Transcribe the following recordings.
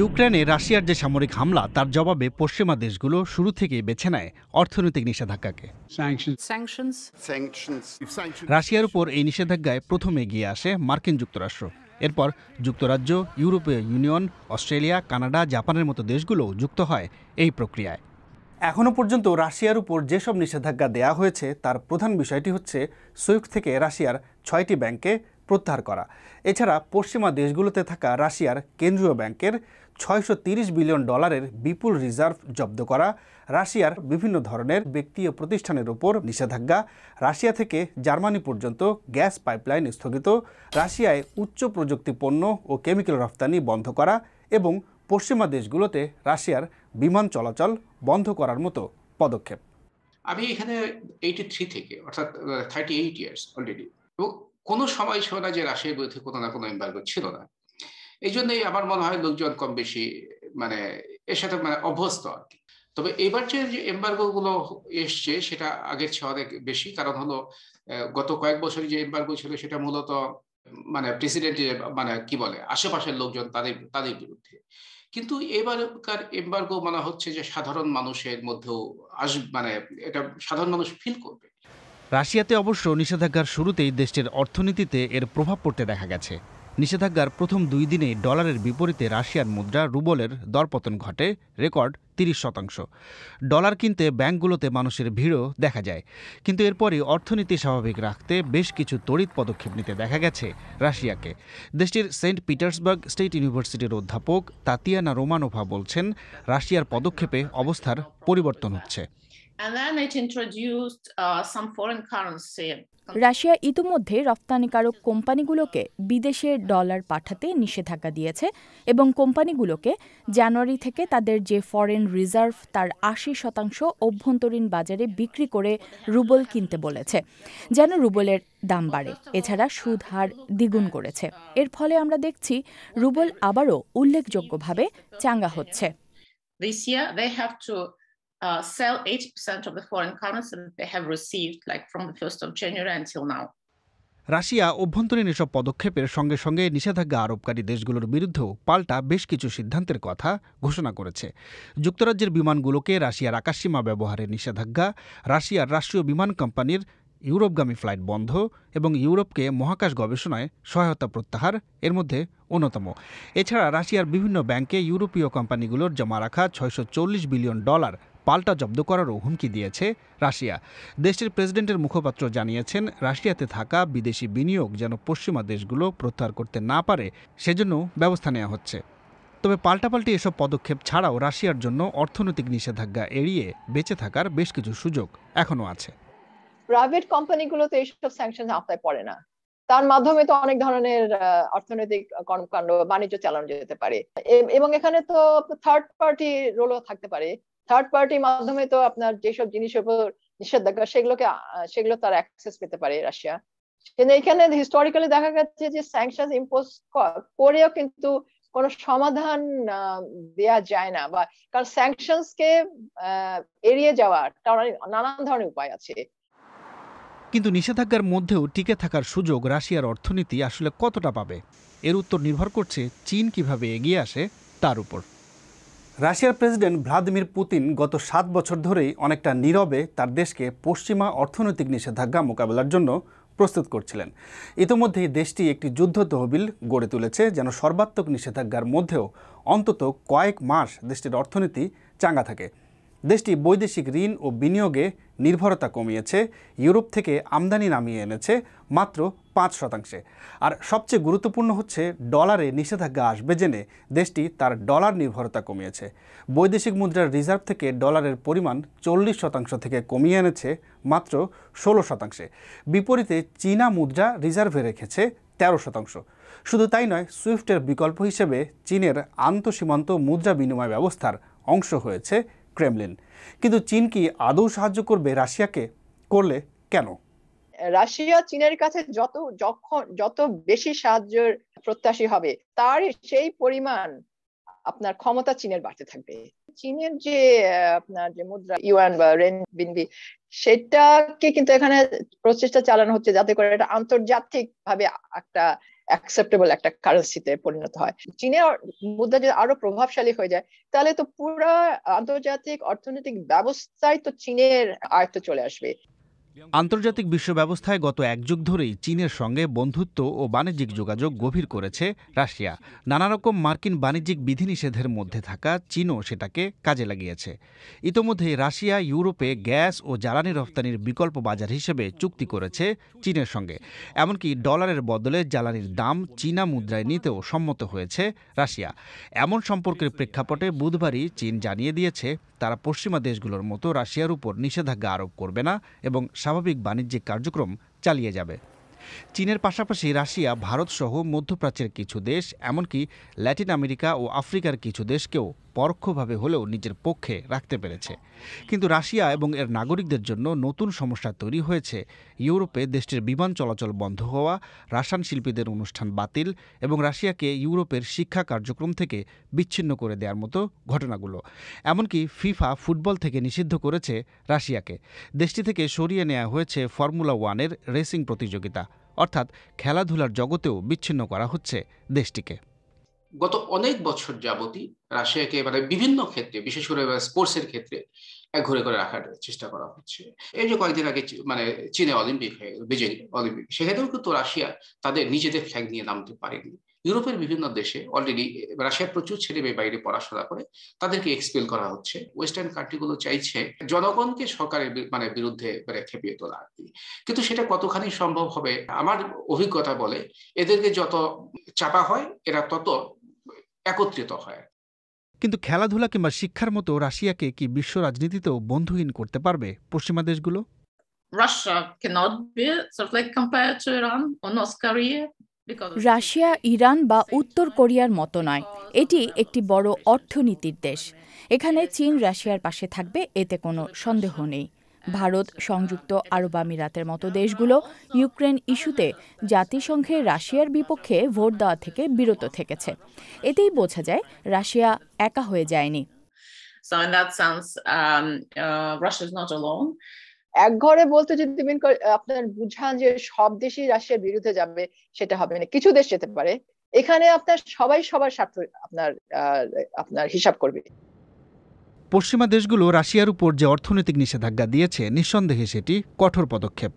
ইউক্রেনে রাশিয়ার যে সামরিক হামলা তার জবাবে পশ্চিমা দেশগুলো শুরু থেকে বেছে নেয় অর্থনৈতিক নিষেধাজ্ঞাকে রাশিয়ার উপর এই নিষেধাজ্ঞায় প্রথমে এগিয়ে আসে মার্কিন যুক্তরাষ্ট্র এরপর যুক্তরাজ্য ইউরোপীয় ইউনিয়ন অস্ট্রেলিয়া কানাডা জাপানের মতো দেশগুলোও যুক্ত হয় এই প্রক্রিয়ায় এখনও পর্যন্ত রাশিয়ার উপর যেসব নিষেধাজ্ঞা দেয়া হয়েছে তার প্রধান বিষয়টি হচ্ছে সুইফট থেকে রাশিয়ার ছয়টি ব্যাংকে প্রত্যাহার করা এছাড়া পশ্চিমা দেশগুলোতে থাকা রাশিয়ার কেন্দ্রীয় ব্যাংকের ছয়শো বিলিয়ন ডলারের বিপুল রিজার্ভ জব্দ করা রাশিয়ার বিভিন্ন ধরনের ব্যক্তি ও প্রতিষ্ঠানের ওপর নিষেধাজ্ঞা রাশিয়া থেকে জার্মানি পর্যন্ত গ্যাস পাইপলাইন স্থগিত রাশিয়ায় উচ্চ প্রযুক্তি পণ্য ও কেমিক্যাল রফতানি বন্ধ করা এবং পশ্চিমা দেশগুলোতে রাশিয়ার বিমান চলাচল বন্ধ করার মতো পদক্ষেপ আমি এখানে এইটি থ্রি থেকে অর্থাৎ থার্টি এইট ইয়ার্স অলরেডি এবং কোনো সময় ছিল না যে রাশিয়ার বিরুদ্ধে কোনো না কোনো এম্বার্গো ছিল না এই জন্যই আমার মনে হয় লোকজন কম বেশি মানে এর সাথে মানে অভ্যস্ত আর কি তবে এবার যে এম্বার্গো গুলো এসছে সেটা আগের চেয়ে অনেক বেশি কারণ হলো গত কয়েক বছর যে এম্বার্গো ছিল সেটা মূলত মানে প্রেসিডেন্ট মানে কি বলে আশেপাশের লোকজন তাদের তাদের বিরুদ্ধে কিন্তু এবারকার এম্বার্গো মানে হচ্ছে যে সাধারণ মানুষের মধ্যেও আস মানে এটা সাধারণ মানুষ ফিল করবে রাশিয়াতে অবশ্য নিষেধাজ্ঞার শুরুতেই দেশটির অর্থনীতিতে এর প্রভাব পড়তে দেখা গেছে নিষেধাজ্ঞার প্রথম দুই দিনেই ডলারের বিপরীতে রাশিয়ার মুদ্রা রুবলের দরপতন ঘটে রেকর্ড তিরিশ শতাংশ ডলার কিনতে ব্যাংকগুলোতে মানুষের ভিড়ও দেখা যায় কিন্তু এরপরই অর্থনীতি স্বাভাবিক রাখতে বেশ কিছু তড়িৎ পদক্ষেপ নিতে দেখা গেছে রাশিয়াকে দেশটির সেন্ট পিটার্সবার্গ স্টেট ইউনিভার্সিটির অধ্যাপক তাতিয়ানা রোমানোভা বলছেন রাশিয়ার পদক্ষেপে অবস্থার পরিবর্তন হচ্ছে Uh, রাশিয়া ইতিমধ্যে রপ্তানিকারক কোম্পানিগুলোকে বিদেশে ডলার পাঠাতে নিষেধাজ্ঞা দিয়েছে এবং কোম্পানিগুলোকে জানুয়ারি থেকে তাদের যে ফরেন রিজার্ভ তার আশি শতাংশ অভ্যন্তরীণ বাজারে বিক্রি করে রুবল কিনতে বলেছে যেন রুবলের দাম বাড়ে এছাড়া সুদ হার দ্বিগুণ করেছে এর ফলে আমরা দেখছি রুবল আবারও উল্লেখযোগ্যভাবে চাঙ্গা হচ্ছে This year they have to uh, sell 80% of the foreign currency that they have received, like from the 1st of January until now. রাশিয়া অভ্যন্তরীণ এসব পদক্ষেপের সঙ্গে সঙ্গে নিষেধাজ্ঞা আরোপকারী দেশগুলোর বিরুদ্ধেও পাল্টা বেশ কিছু সিদ্ধান্তের কথা ঘোষণা করেছে যুক্তরাজ্যের বিমানগুলোকে রাশিয়ার আকাশসীমা ব্যবহারের নিষেধাজ্ঞা রাশিয়ার রাষ্ট্রীয় বিমান কোম্পানির ইউরোপগামী ফ্লাইট বন্ধ এবং ইউরোপকে মহাকাশ গবেষণায় সহায়তা প্রত্যাহার এর মধ্যে অন্যতম এছাড়া রাশিয়ার বিভিন্ন ব্যাংকে ইউরোপীয় কোম্পানিগুলোর জমা রাখা ছয়শো বিলিয়ন ডলার পাল্টা জব্দ করারও হুমকি দিয়েছে রাশিয়া দেশটির প্রেসিডেন্টের মুখপাত্র জানিয়েছেন রাশিয়াতে থাকা বিদেশি বিনিয়োগ যেন পশ্চিমা দেশগুলো প্রত্যাহার করতে না পারে সেজন্য ব্যবস্থা নেওয়া হচ্ছে তবে পাল্টাপাল্টি এসব পদক্ষেপ ছাড়াও রাশিয়ার জন্য অর্থনৈতিক নিষেধাজ্ঞা এড়িয়ে বেঁচে থাকার বেশ কিছু সুযোগ এখনো আছে প্রাইভেট কোম্পানিগুলো তো এইসব স্যাংশন আওতায় পড়ে না তার মাধ্যমে তো অনেক ধরনের অর্থনৈতিক কর্মকাণ্ড বাণিজ্য চালানো যেতে পারে এবং এখানে তো থার্ড পার্টি রোলও থাকতে পারে থার্ড পার্টির মাধ্যমে তো আপনার যেসব জিনিসের উপর নিষেধাজ্ঞা সেগুলোকে সেগুলো তার অ্যাক্সেস পেতে পারে রাশিয়া কিন্তু এখানে হিস্টোরিক্যালি দেখা যাচ্ছে যে স্যাংশন ইম্পোজ করেও কিন্তু কোন সমাধান দেয়া যায় না বা কারণ স্যাংশনস কে এড়িয়ে যাওয়ার নানান ধরনের উপায় আছে কিন্তু নিষেধাজ্ঞার মধ্যেও টিকে থাকার সুযোগ রাশিয়ার অর্থনীতি আসলে কতটা পাবে এর উত্তর নির্ভর করছে চীন কিভাবে এগিয়ে আসে তার উপর রাশিয়ার প্রেসিডেন্ট ভ্লাদিমির পুতিন গত সাত বছর ধরেই অনেকটা নীরবে তার দেশকে পশ্চিমা অর্থনৈতিক নিষেধাজ্ঞা মোকাবেলার জন্য প্রস্তুত করছিলেন ইতোমধ্যেই দেশটি একটি যুদ্ধ তহবিল গড়ে তুলেছে যেন সর্বাত্মক নিষেধাজ্ঞার মধ্যেও অন্তত কয়েক মাস দেশটির অর্থনীতি চাঙ্গা থাকে দেশটি বৈদেশিক ঋণ ও বিনিয়োগে নির্ভরতা কমিয়েছে ইউরোপ থেকে আমদানি নামিয়ে এনেছে মাত্র পাঁচ শতাংশে আর সবচেয়ে গুরুত্বপূর্ণ হচ্ছে ডলারে নিষেধাজ্ঞা আসবে জেনে দেশটি তার ডলার নির্ভরতা কমিয়েছে বৈদেশিক মুদ্রার রিজার্ভ থেকে ডলারের পরিমাণ চল্লিশ শতাংশ থেকে কমিয়ে এনেছে মাত্র ষোলো শতাংশে বিপরীতে চীনা মুদ্রা রিজার্ভে রেখেছে তেরো শতাংশ শুধু তাই নয় সুইফটের বিকল্প হিসেবে চীনের আন্তঃসীমান্ত মুদ্রা বিনিময় ব্যবস্থার অংশ হয়েছে ক্রেমলিন কিন্তু চীন কি আদৌ সাহায্য করবে রাশিয়াকে করলে কেন রাশিয়া চীনের কাছে যত যখন যত বেশি সাহায্যের প্রত্যাশী হবে তার সেই পরিমাণ আপনার ক্ষমতা চীনের বাড়তে থাকবে চীনের যে আপনার যে মুদ্রা ইউয়ান বা রেন বিন্দি সেটাকে কিন্তু এখানে প্রচেষ্টা চালানো হচ্ছে যাতে করে এটা আন্তর্জাতিক ভাবে একটা অ্যাকসেপ্টেবল একটা কারেন্সিতে পরিণত হয় চীনের মুদ্রা যদি আরো প্রভাবশালী হয়ে যায় তাহলে তো পুরো আন্তর্জাতিক অর্থনৈতিক ব্যবস্থায় তো চীনের আয়ত্ত চলে আসবে আন্তর্জাতিক বিশ্ব ব্যবস্থায় গত এক যুগ ধরেই চীনের সঙ্গে বন্ধুত্ব ও বাণিজ্যিক যোগাযোগ গভীর করেছে রাশিয়া নানা রকম মার্কিন বাণিজ্যিক বিধিনিষেধের মধ্যে থাকা চীনও সেটাকে কাজে লাগিয়েছে ইতোমধ্যে রাশিয়া ইউরোপে গ্যাস ও জ্বালানি রফতানির বিকল্প বাজার হিসেবে চুক্তি করেছে চীনের সঙ্গে এমনকি ডলারের বদলে জ্বালানির দাম চীনা মুদ্রায় নিতেও সম্মত হয়েছে রাশিয়া এমন সম্পর্কের প্রেক্ষাপটে বুধবারই চীন জানিয়ে দিয়েছে তারা পশ্চিমা দেশগুলোর মতো রাশিয়ার উপর নিষেধাজ্ঞা আরোপ করবে না এবং স্বাভাবিক বাণিজ্যিক কার্যক্রম চালিয়ে যাবে চীনের পাশাপাশি রাশিয়া ভারতসহ মধ্যপ্রাচ্যের কিছু দেশ এমনকি ল্যাটিন আমেরিকা ও আফ্রিকার কিছু দেশকেও পরোক্ষভাবে হলেও নিজের পক্ষে রাখতে পেরেছে কিন্তু রাশিয়া এবং এর নাগরিকদের জন্য নতুন সমস্যা তৈরি হয়েছে ইউরোপে দেশটির বিমান চলাচল বন্ধ হওয়া রাশায়ন শিল্পীদের অনুষ্ঠান বাতিল এবং রাশিয়াকে ইউরোপের শিক্ষা কার্যক্রম থেকে বিচ্ছিন্ন করে দেওয়ার মতো ঘটনাগুলো এমনকি ফিফা ফুটবল থেকে নিষিদ্ধ করেছে রাশিয়াকে দেশটি থেকে সরিয়ে নেওয়া হয়েছে ফর্মুলা ওয়ানের রেসিং প্রতিযোগিতা অর্থাৎ খেলাধুলার জগতেও বিচ্ছিন্ন করা হচ্ছে দেশটিকে গত অনেক বছর যাবতই রাশিয়াকে মানে বিভিন্ন ক্ষেত্রে বিশেষ করে স্পোর্টসের ক্ষেত্রে এক ঘরে করে রাখার চেষ্টা করা হচ্ছে এই যে কয়েকদিন আগে মানে চীনে অলিম্পিক হয়ে গেল অলিম্পিক সেক্ষেত্রেও কিন্তু রাশিয়া তাদের নিজেদের ফ্ল্যাগ নিয়ে নামতে পারেনি ইউরোপের বিভিন্ন দেশে অলরেডি রাশিয়ার প্রচুর ছেলে মেয়ে বাইরে পড়াশোনা করে তাদেরকে এক্সপেল করা হচ্ছে ওয়েস্টার্ন কান্ট্রিগুলো চাইছে জনগণকে সরকারের মানে বিরুদ্ধে মানে খেপিয়ে তোলা আর কি কিন্তু সেটা কতখানি সম্ভব হবে আমার অভিজ্ঞতা বলে এদেরকে যত চাপা হয় এরা তত একত্রিত হয় কিন্তু খেলাধুলা কিংবা শিক্ষার মতো রাশিয়াকে কি বিশ্ব রাজনীতিতেও বন্ধুহীন করতে পারবে পশ্চিমা দেশগুলো রাশিয়া ইরান বা উত্তর কোরিয়ার মতো নয় এটি একটি বড় অর্থনীতির দেশ এখানে চীন রাশিয়ার পাশে থাকবে এতে কোনো সন্দেহ নেই ভারত সংযুক্ত আরব আমিরাতের মতো দেশগুলো ইউক্রেন ইস্যুতে জাতিসংঘের রাশিয়ার বিপক্ষে ভোট দেওয়া থেকে বিরত থেকেছে এতেই বোঝা যায় রাশিয়া একা হয়ে যায়নি So um, uh, এক ঘরে বলতে যদি আপনার বুঝান যে সব দেশই রাশিয়ার বিরুদ্ধে যাবে সেটা হবে না কিছু দেশ যেতে পারে এখানে আপনার সবাই সবার স্বার্থ আপনার আপনার হিসাব করবে পশ্চিমা দেশগুলো রাশিয়ার উপর যে অর্থনৈতিক নিষেধাজ্ঞা দিয়েছে নিঃসন্দেহে সেটি কঠোর পদক্ষেপ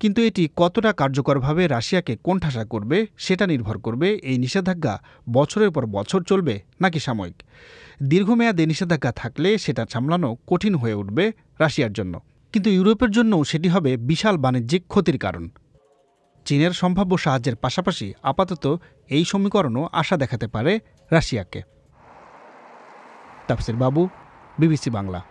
কিন্তু এটি কতটা কার্যকরভাবে রাশিয়াকে কোণঠাসা করবে সেটা নির্ভর করবে এই নিষেধাজ্ঞা বছরের পর বছর চলবে নাকি সাময়িক দীর্ঘমেয়াদে নিষেধাজ্ঞা থাকলে সেটা সামলানো কঠিন হয়ে উঠবে রাশিয়ার জন্য কিন্তু ইউরোপের জন্যও সেটি হবে বিশাল বাণিজ্যিক ক্ষতির কারণ চীনের সম্ভাব্য সাহায্যের পাশাপাশি আপাতত এই সমীকরণও আশা দেখাতে পারে রাশিয়াকে তাফসির বাবু বিবিসি বাংলা